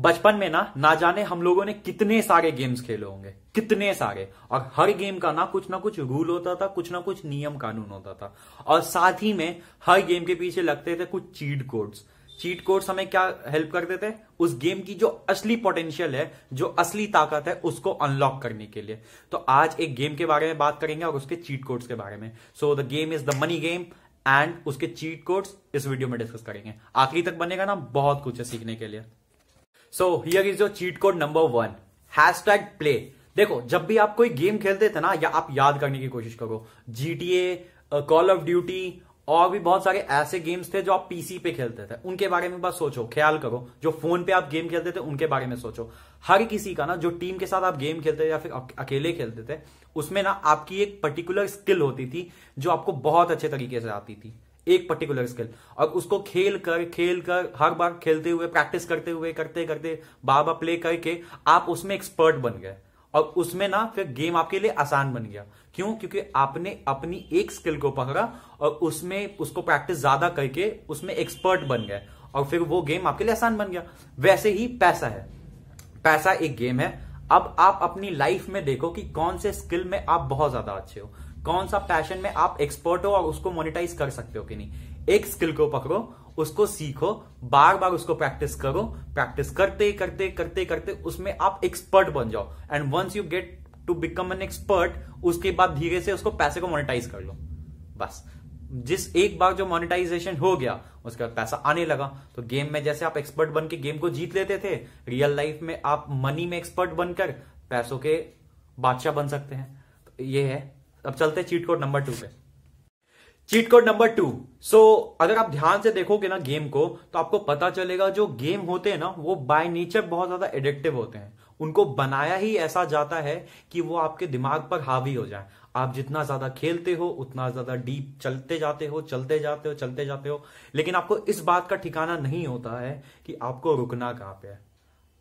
बचपन में ना ना जाने हम लोगों ने कितने सारे गेम्स खेले होंगे कितने सारे और हर गेम का ना कुछ ना कुछ रूल होता था कुछ ना कुछ नियम कानून होता था और साथ ही में हर गेम के पीछे लगते थे कुछ चीट कोड्स चीट कोड्स हमें क्या हेल्प करते थे उस गेम की जो असली पोटेंशियल है जो असली ताकत है उसको अनलॉक करने के लिए तो आज एक गेम के बारे में बात करेंगे और उसके चीट कोड्स के बारे में so the game is the money game and उसके चीट कोड्स इस वीडियो में डिस्कस करेंगे आखिरी तक बनेगा ना बहुत कुछ है सीखने के लिए so here is your cheat code number one hashtag play देखो जब भी आप कोई गेम खेलते थे ना या आप याद करने की कोशिश करो जीटीए कॉल ऑफ ड्यूटी और भी बहुत सारे ऐसे गेम्स थे जो आप पीसी पे खेलते थे उनके बारे में बस सोचो ख्याल करो जो फोन पे आप गेम खेलते थे उनके बारे में सोचो हर किसी का ना जो टीम के साथ आप गेम खेलते थे या फिर अकेले खेलते थे उसमें ना आपकी एक पर्टिकुलर स्किल होती थी जो आपको बहुत अच्छे तरीके से आती थी एक पर्टिकुलर स्किल और उसको खेल कर खेल कर हर बार खेलते हुए प्रैक्टिस करते हुए करते करते बार बार प्ले करके आप उसमें एक्सपर्ट बन गए और उसमें ना फिर गेम आपके लिए आसान बन गया क्यों क्योंकि आपने अपनी एक स्किल को पकड़ा और उसमें उसको प्रैक्टिस ज्यादा करके उसमें एक्सपर्ट बन गए और फिर वो गेम आपके लिए आसान बन गया वैसे ही पैसा है पैसा एक गेम है अब आप अपनी लाइफ में देखो कि कौन से स्किल में आप बहुत ज्यादा अच्छे हो कौन सा पैशन में आप एक्सपर्ट हो और उसको मोनिटाइज कर सकते हो कि नहीं एक स्किल को पकड़ो उसको सीखो बार बार उसको प्रैक्टिस करो प्रैक्टिस करते करते करते करते उसमें आप एक्सपर्ट बन जाओ and once you get to become an expert उसके बाद धीरे से उसको पैसे को मोनिटाइज कर लो बस जिस एक बार जो मोनिटाइजेशन हो गया उसके बाद पैसा आने लगा तो गेम में जैसे आप एक्सपर्ट बन के गेम को जीत लेते थे रियल लाइफ में आप मनी में एक्सपर्ट बनकर पैसों के बादशाह बन सकते हैं तो ये है अब चलते हैं चीट कोड नंबर टू पे cheat code number two so अगर आप ध्यान से देखोगे ना गेम को तो आपको पता चलेगा जो गेम होते हैं ना वो बाय नेचर बहुत ज्यादा एडिक्टिव होते हैं उनको बनाया ही ऐसा जाता है कि वो आपके दिमाग पर हावी हो जाए आप जितना ज्यादा खेलते हो उतना ज्यादा डीप चलते जाते हो चलते जाते हो चलते जाते हो लेकिन आपको इस बात का ठिकाना नहीं होता है कि आपको रुकना कहाँ पे है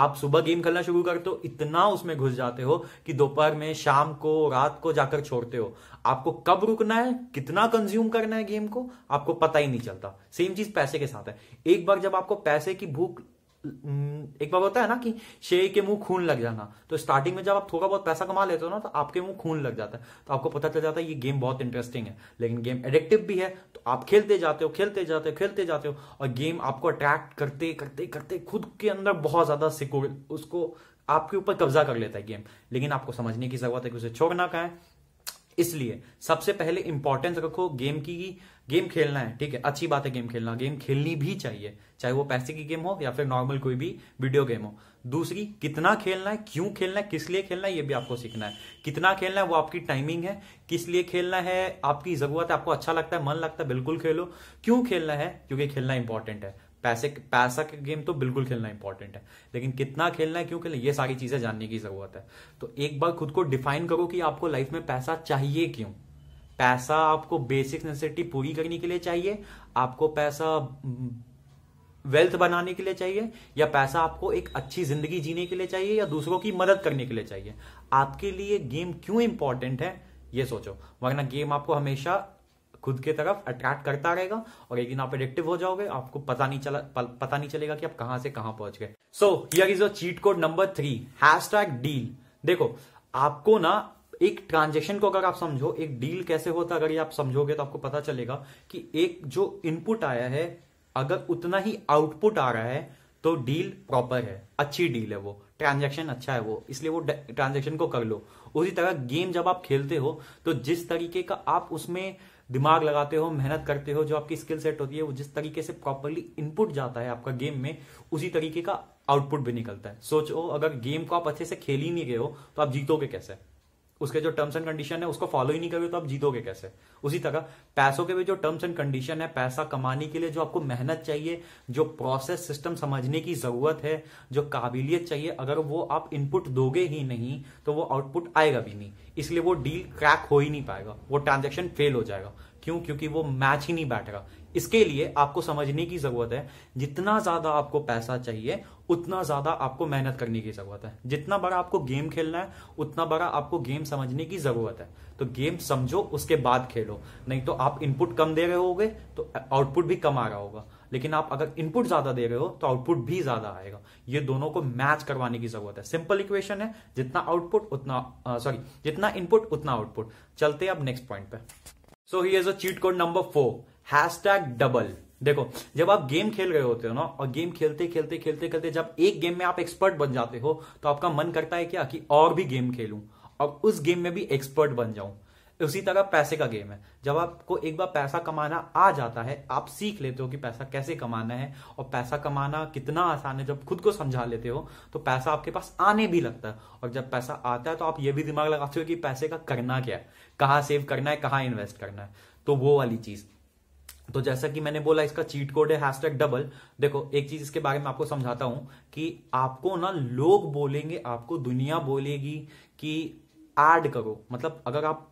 आप सुबह गेम खेलना शुरू करते हो इतना उसमें घुस जाते हो कि दोपहर में शाम को रात को जाकर छोड़ते हो आपको कब रुकना है कितना कंज्यूम करना है गेम को आपको पता ही नहीं चलता सेम चीज पैसे के साथ है एक बार जब आपको पैसे की भूख हम्म, एक बार होता है ना कि शेर के मुंह खून लग जाना तो स्टार्टिंग में जब आप थोड़ा बहुत पैसा कमा लेते हो ना तो आपके मुंह खून लग जाता है तो आपको पता चल जाता है ये गेम बहुत इंटरेस्टिंग है लेकिन गेम एडिक्टिव भी है तो आप खेलते जाते हो खेलते जाते हो खेलते जाते हो और गेम आपको अट्रैक्ट करते करते करते खुद के अंदर बहुत ज्यादा सिक्योर उसको आपके ऊपर कब्जा कर लेता है गेम लेकिन आपको समझने की जरूरत है कि उसे छोड़ना कहें इसलिए सबसे पहले इंपॉर्टेंस रखो गेम की गेम खेलना है ठीक है अच्छी बात है गेम खेलना गेम खेलनी भी चाहिए चाहे वो पैसे की गेम हो या फिर नॉर्मल कोई भी वीडियो गेम हो दूसरी कितना खेलना है क्यों खेलना है किस लिए खेलना है ये भी आपको सीखना है कितना खेलना है वो आपकी टाइमिंग है किस लिए खेलना है आपकी जरूरत है आपको अच्छा लगता है मन लगता है बिल्कुल खेलो क्यों खेलना है क्योंकि खेलना इंपॉर्टेंट है पैसे पैसा के गेम तो बिल्कुल खेलना इंपॉर्टेंट है लेकिन कितना खेलना है क्यों खेलना ये सारी चीजें जानने की जरूरत है तो एक बार खुद को डिफाइन करो कि आपको लाइफ में पैसा चाहिए क्यों पैसा आपको बेसिक नेसेसिटी पूरी करने के लिए चाहिए आपको पैसा वेल्थ हम्म, बनाने के लिए चाहिए या पैसा आपको एक अच्छी जिंदगी जीने के लिए चाहिए या दूसरों की मदद करने के लिए चाहिए आपके लिए गेम क्यों इंपॉर्टेंट है ये सोचो वरना गेम आपको हमेशा खुद के तरफ अट्रैक्ट करता रहेगा और एक दिन आप एडिक्टिव हो जाओगे आपको पता नहीं चला पता नहीं चलेगा कि आप कहां से कहां पहुंच गए so here is your cheat code number three hash deal देखो आपको ना एक ट्रांजेक्शन को अगर आप समझो एक डील कैसे होता अगर ये आप समझोगे तो आपको पता चलेगा कि एक जो इनपुट आया है अगर उतना ही आउटपुट आ रहा है तो डील प्रॉपर है अच्छी डील है वो ट्रांजेक्शन अच्छा है वो इसलिए वो ट्रांजेक्शन को कर लो उसी तरह गेम जब आप खेलते हो तो जिस तरीके का आप उसमें दिमाग लगाते हो मेहनत करते हो जो आपकी स्किल सेट होती है वो जिस तरीके से प्रॉपरली इनपुट जाता है आपका गेम में उसी तरीके का आउटपुट भी निकलता है सोचो अगर गेम को आप अच्छे से खेल ही नहीं गए हो तो आप जीतोगे कैसे उसके जो टर्म्स एंड कंडीशन है उसको फॉलो ही नहीं करोगे तो आप जीतोगे कैसे उसी तरह पैसों के भी जो टर्म्स एंड कंडीशन है पैसा कमाने के लिए जो आपको मेहनत चाहिए जो प्रोसेस सिस्टम समझने की जरूरत है जो काबिलियत चाहिए अगर वो आप इनपुट दोगे ही नहीं तो वो आउटपुट आएगा भी नहीं इसलिए वो डील क्रैक हो ही नहीं पाएगा वो ट्रांजेक्शन फेल हो जाएगा क्यों क्योंकि वो मैच ही नहीं बैठेगा इसके लिए आपको समझने की जरूरत है जितना ज्यादा आपको पैसा चाहिए उतना ज्यादा आपको मेहनत करने की जरूरत है जितना बड़ा आपको गेम खेलना है उतना बड़ा आपको गेम समझने की जरूरत है तो गेम समझो उसके बाद खेलो नहीं तो आप इनपुट कम दे रहे होगे तो आउटपुट भी कम आ रहा होगा लेकिन आप अगर इनपुट ज्यादा दे रहे हो तो आउटपुट भी ज्यादा आएगा ये दोनों को मैच करवाने की जरूरत है सिंपल इक्वेशन है जितना आउटपुट उतना सॉरी जितना इनपुट उतना आउटपुट चलते हैं अब नेक्स्ट पॉइंट पे so he is a cheat code number four hashtag double देखो जब आप गेम खेल रहे होते हो ना और गेम खेलते खेलते खेलते खेलते जब एक गेम में आप एक्सपर्ट बन जाते हो तो आपका मन करता है क्या कि और भी गेम खेलूं और उस गेम में भी एक्सपर्ट बन जाऊं उसी तरह पैसे का गेम है जब आपको एक बार पैसा कमाना आ जाता है आप सीख लेते हो कि पैसा कैसे कमाना है और पैसा कमाना कितना आसान है जब खुद को समझा लेते हो तो पैसा आपके पास आने भी लगता है और जब पैसा आता है तो आप ये भी दिमाग लगाते हो कि पैसे का करना क्या है कहाँ सेव करना है कहाँ इन्वेस्ट करना है तो वो वाली चीज़ तो जैसा कि मैंने बोला इसका चीट कोड है हैशटैग डबल देखो एक चीज इसके बारे में आपको समझाता हूं कि आपको ना लोग बोलेंगे आपको दुनिया बोलेगी कि ऐड करो मतलब अगर आप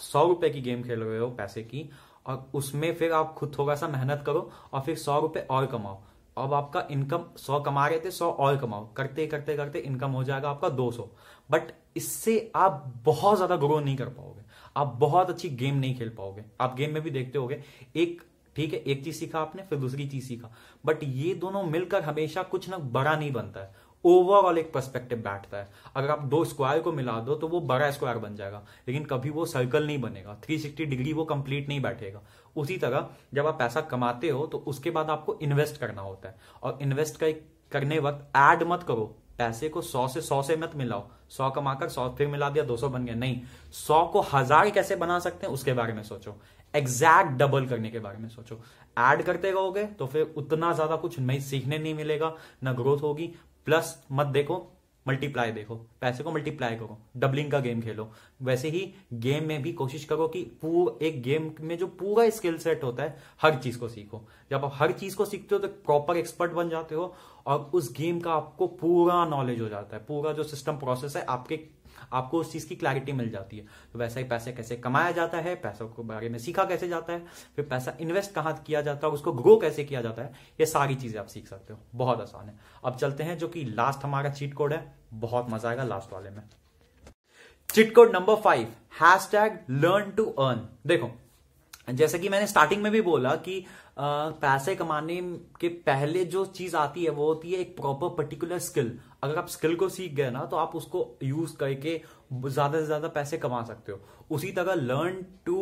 सौ रुपए की गेम खेल रहे हो पैसे की और उसमें फिर आप खुद थोड़ा सा मेहनत करो और फिर सौ रुपए और कमाओ अब आपका इनकम सौ कमा रहे थे सौ और कमाओ करते करते करते इनकम हो जाएगा आपका दो सौ बट इससे आप बहुत ज्यादा ग्रो नहीं कर पाओगे आप बहुत अच्छी गेम नहीं खेल पाओगे आप गेम में भी देखते होगे एक ठीक है एक चीज सीखा आपने फिर दूसरी चीज सीखा बट ये दोनों मिलकर हमेशा कुछ ना बड़ा नहीं बनता है ओवरऑल एक पर्सपेक्टिव बैठता है अगर आप दो स्क्वायर को मिला दो तो वो बड़ा स्क्वायर बन जाएगा लेकिन कभी वो सर्कल नहीं बनेगा 360 डिग्री वो कंप्लीट नहीं बैठेगा उसी तरह जब आप पैसा कमाते हो तो उसके बाद आपको इन्वेस्ट करना होता है और इन्वेस्ट का करने वक्त एड मत करो पैसे को सौ से सौ से मत मिलाओ सौ कमाकर सौ फिर मिला दिया दो सौ बन गया नहीं सौ को हजार कैसे बना सकते हैं उसके बारे में सोचो एग्जैक्ट डबल करने के बारे में सोचो ऐड करते रहोगे तो फिर उतना ज्यादा कुछ नहीं सीखने नहीं मिलेगा ना ग्रोथ होगी प्लस मत देखो मल्टीप्लाई देखो पैसे को मल्टीप्लाई करो डबलिंग का गेम खेलो वैसे ही गेम में भी कोशिश करो कि पूरा एक गेम में जो पूरा स्किल सेट होता है हर चीज को सीखो जब आप हर चीज को सीखते हो तो प्रॉपर एक्सपर्ट बन जाते हो और उस गेम का आपको पूरा नॉलेज हो जाता है पूरा जो सिस्टम प्रोसेस है आपके आपको उस चीज़ की क्लैरिटी मिल जाती है तो वैसा ही पैसे कैसे कमाया जाता है पैसों के बारे में सीखा कैसे जाता है फिर पैसा इन्वेस्ट कहाँ किया जाता है उसको ग्रो कैसे किया जाता है ये सारी चीज़ें आप सीख सकते हो बहुत आसान है अब चलते हैं जो कि लास्ट हमारा चीट कोड है बहुत मजा आएगा लास्ट वाले में cheat code number five hashtag learn to earn देखो जैसे कि मैंने स्टार्टिंग में भी बोला कि आ, पैसे कमाने के पहले जो चीज आती है वो होती है एक प्रॉपर पर्टिकुलर स्किल अगर आप स्किल को सीख गए ना तो आप उसको यूज करके ज्यादा से ज्यादा पैसे कमा सकते हो उसी तरह लर्न टू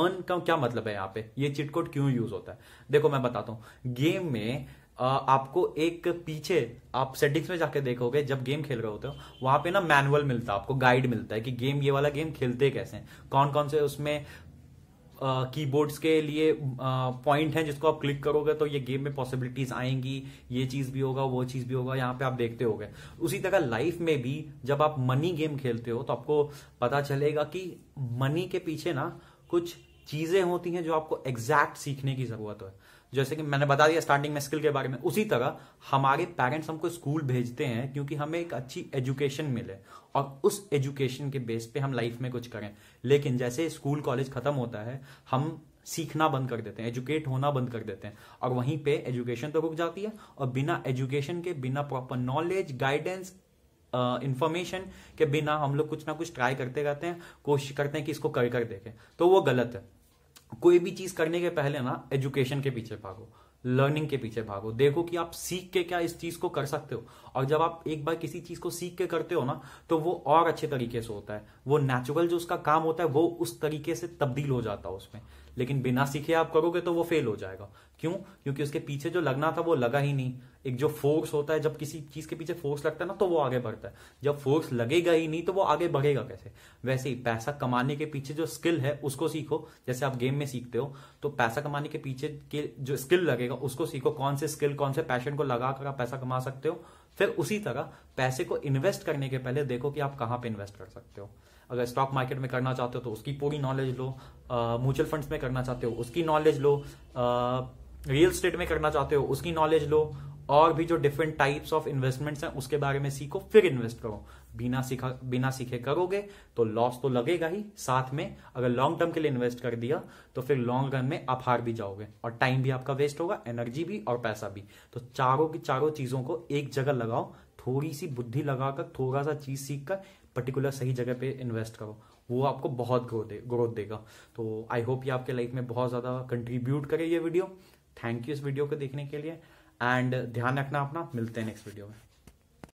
अर्न का क्या मतलब है यहाँ पे ये चिटकोट क्यों यूज होता है देखो मैं बताता हूँ गेम में आपको एक पीछे आप सेटिंग्स में जाके देखोगे जब गेम खेल रहे होते हो वहां पे ना मैनुअल मिलता है आपको गाइड मिलता है कि गेम ये वाला गेम खेलते कैसे हैं कौन कौन से उसमें कीबोर्ड्स के लिए पॉइंट हैं जिसको आप क्लिक करोगे तो ये गेम में पॉसिबिलिटीज आएंगी ये चीज भी होगा वो चीज भी होगा यहाँ पे आप देखते हो उसी तरह लाइफ में भी जब आप मनी गेम खेलते हो तो आपको पता चलेगा कि मनी के पीछे ना कुछ चीज़ें होती हैं जो आपको एग्जैक्ट सीखने की ज़रूरत है जैसे कि मैंने बता दिया स्टार्टिंग में स्किल के बारे में उसी तरह हमारे पेरेंट्स हमको स्कूल भेजते हैं क्योंकि हमें एक अच्छी एजुकेशन मिले और उस एजुकेशन के बेस पे हम लाइफ में कुछ करें लेकिन जैसे स्कूल कॉलेज खत्म होता है हम सीखना बंद कर देते हैं एजुकेट होना बंद कर देते हैं और वहीं पे एजुकेशन तो रुक जाती है और बिना एजुकेशन के बिना प्रॉपर नॉलेज गाइडेंस इन्फॉर्मेशन के बिना हम लोग कुछ ना कुछ ट्राई करते रहते हैं कोशिश करते हैं कि इसको कर कर देखें तो वो गलत है कोई भी चीज करने के पहले ना एजुकेशन के पीछे भागो लर्निंग के पीछे भागो देखो कि आप सीख के क्या इस चीज को कर सकते हो और जब आप एक बार किसी चीज को सीख के करते हो ना तो वो और अच्छे तरीके से होता है वो नेचुरल जो उसका काम होता है वो उस तरीके से तब्दील हो जाता है उसमें लेकिन बिना सीखे आप करोगे तो वो फेल हो जाएगा क्यों क्योंकि उसके पीछे जो लगना था वो लगा ही नहीं एक जो फोर्स होता है जब किसी चीज के पीछे फोर्स लगता है ना तो वो आगे बढ़ता है जब फोर्स लगेगा ही नहीं तो वो आगे बढ़ेगा कैसे वैसे ही पैसा कमाने के पीछे जो स्किल है उसको सीखो जैसे आप गेम में सीखते हो तो पैसा कमाने के पीछे के जो स्किल लगेगा उसको सीखो कौन से स्किल कौन से पैशन को लगा कर आप पैसा कमा सकते हो फिर उसी तरह पैसे को इन्वेस्ट करने के पहले देखो कि आप कहाँ पे इन्वेस्ट कर सकते हो अगर स्टॉक मार्केट में करना चाहते हो तो उसकी पूरी नॉलेज लो म्यूचुअल फंड्स में करना चाहते हो उसकी नॉलेज लो रियल स्टेट में करना चाहते हो उसकी नॉलेज लो और भी जो डिफरेंट टाइप्स ऑफ इन्वेस्टमेंट्स हैं उसके बारे में सीखो फिर इन्वेस्ट करो बिना सीखा बिना सीखे करोगे तो लॉस तो लगेगा ही साथ में अगर लॉन्ग टर्म के लिए इन्वेस्ट कर दिया तो फिर लॉन्ग रन में आप हार भी जाओगे और टाइम भी आपका वेस्ट होगा एनर्जी भी और पैसा भी तो चारों की चारों चीजों को एक जगह लगाओ थोड़ी सी बुद्धि लगाकर थोड़ा सा चीज सीख कर पर्टिकुलर सही जगह पे इन्वेस्ट करो वो आपको बहुत ग्रोथ दे ग्रोथ देगा तो आई होप ये आपके लाइफ में बहुत ज़्यादा कंट्रीब्यूट करे ये वीडियो थैंक यू इस वीडियो को देखने के लिए एंड ध्यान रखना अपना मिलते हैं नेक्स्ट वीडियो में